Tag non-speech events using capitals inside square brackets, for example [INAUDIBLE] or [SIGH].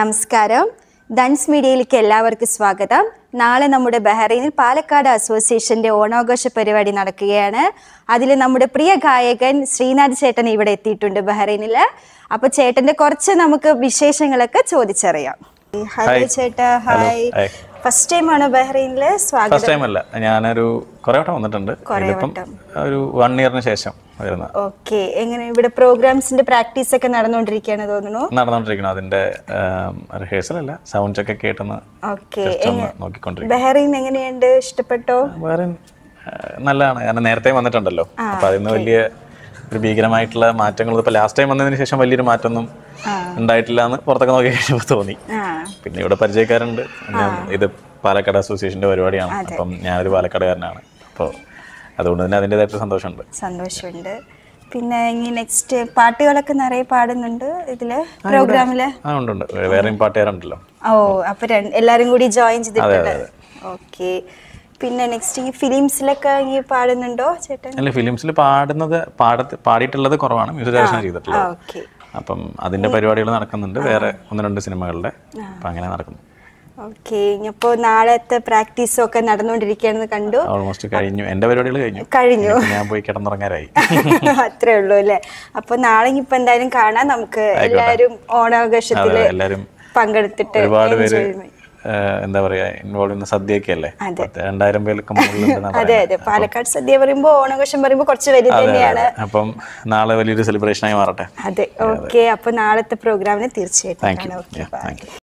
നമസ്കാരം ഡാൻസ് മീഡിയയിലേക്ക് എല്ലാവർക്കും സ്വാഗതം നാളെ നമ്മുടെ ബഹ്റൈനിൽ പാലക്കാട് അസോസിയേഷന്റെ ഓണാഘോഷ പരിപാടി നടക്കുകയാണ് അതിൽ നമ്മുടെ പ്രിയ ഗായകൻ ശ്രീനാഥ് ചേട്ടൻ ഇവിടെ എത്തിയിട്ടുണ്ട് ബഹ്റൈനിൽ അപ്പോൾ ചേട്ടന്റെ കുറച്ച് നമുക്ക് വിശേഷങ്ങളൊക്കെ ചോദിച്ചറിയാം ഹലോ ചേട്ടാ ഹായ് ഫസ്റ്റ് ടൈം ആണ് ബഹ്റൈനിൽ സ്വാഗതം ഫസ്റ്റ് ടൈം അല്ല ഞാനൊരു കുറേ വട്ടം വന്നിട്ടുണ്ട് ഇതിപ്പം ഒരു വൺ ഇയറിന് ശേഷം വരുന്നത് ഓക്കെ എങ്ങനെ ഇവിടെ പ്രോഗ്രാംസിന്റെ പ്രാക്ടീസ് ഒക്കെ നടന്നുകൊണ്ടിരിക്കുകയാണ് തോന്നുന്നു നടന്നുകൊണ്ടിരിക്കുന്നു അതിന്റെ റിഹേഴ്സൽ അല്ല സൗണ്ട് ഒക്കെ കേട്ടെന്ന് ഓക്കെ നോക്കിക്കൊണ്ടിരിക്കും ബഹ്റൈൻ എങ്ങനെയുണ്ട് ഇഷ്ടപ്പെട്ടോ ബഹ്റൈൻ നല്ലതാണ് ഞാൻ നേരത്തെ വന്നിട്ടുണ്ടല്ലോ അപ്പൊ അതിന് വലിയ ഒരു ഭീകരമായിട്ടുള്ള മാറ്റങ്ങൾ ഇപ്പൊ ലാസ്റ്റ് ടൈം വന്നതിന് ശേഷം വലിയൊരു മാറ്റമൊന്നും ഉണ്ടായിട്ടില്ല എന്ന് പുറത്തൊക്കെ നോക്കി കഴിഞ്ഞപ്പോ തോന്നി പിന്നെ ഇവിടെ പരിചയക്കാരുണ്ട് ഇത് പാലക്കാട് അസോസിയേഷന്റെ പരിപാടിയാണ് അപ്പം ഞാനൊരു പാലക്കാടുകാരനാണ് അപ്പോൾ അതുകൊണ്ട് തന്നെ അതിൻ്റെതായിട്ട് സന്തോഷമുണ്ട് സന്തോഷമുണ്ട് പിന്നെ ഇനി നെക്സ്റ്റ് പാട്ടുകളൊക്കെ നിറയെ പാടുന്നുണ്ട് ഇതില് പ്രോഗ്രാമില് വേറെയും പാട്ടുകാരുണ്ടല്ലോ ഓ അപ്പൊ എല്ലാരും കൂടി ജോയിൻ ചെയ്തിട്ടുണ്ട് ഓക്കെ പിന്നെ നെക്സ്റ്റ് ഈ ഫിലിംസിലൊക്കെ ഈ പാടുന്നുണ്ടോ ചേട്ടൻ അല്ല ഫിലിംസിൽ പാടുന്നത് പാടത്ത് പാടിയിട്ടുള്ളത് കുറവാണ് മ്യൂസിക് ഡയറക്ഷൻ ചെയ്തിട്ടുള്ളത് അപ്പം അതിന്റെ പരിപാടികൾ നടക്കുന്നുണ്ട് വേറെ ഒന്ന് രണ്ട് സിനിമകളുടെ അപ്പം അങ്ങനെ നടക്കുന്നു ഓക്കെ അപ്പോൾ നാളത്തെ പ്രാക്ടീസും ഒക്കെ നടന്നുകൊണ്ടിരിക്കുകയാണെന്ന് കണ്ടു ഓൾമോസ്റ്റ് കഴിഞ്ഞു എൻ്റെ പരിപാടികൾ കഴിഞ്ഞു കഴിഞ്ഞു ഞാൻ പോയി കിടന്നുറങ്ങാനായി [LAUGHS] അത്രേ ഉള്ളൂ അല്ലേ അപ്പോൾ നാളെ ഇപ്പം എന്തായാലും കാണാം നമുക്ക് എല്ലാവരും ഓണാഘോഷത്തില് എല്ലാവരും പങ്കെടുത്തിട്ട് ഒരുപാട് പേര് എന്താ പറയാ ഇൻവോൾവ് ചെയ്യുന്ന സദ്യയൊക്കെ അല്ലേ രണ്ടായിരം പേരൊക്കെ [LAUGHS] അതെ അതെ പാലക്കാട് സദ്യ പറയുമ്പോൾ ഓണഘോഷം പറയുമ്പോൾ കുറച്ച് വലുത് തന്നെയാണ് അപ്പം നാളെ വലിയൊരു സെലിബ്രേഷൻ ആയി മാറട്ടെ അതെ ഓക്കെ അപ്പൊ നാളത്തെ പ്രോഗ്രാമിന് തീർച്ചയായിട്ടും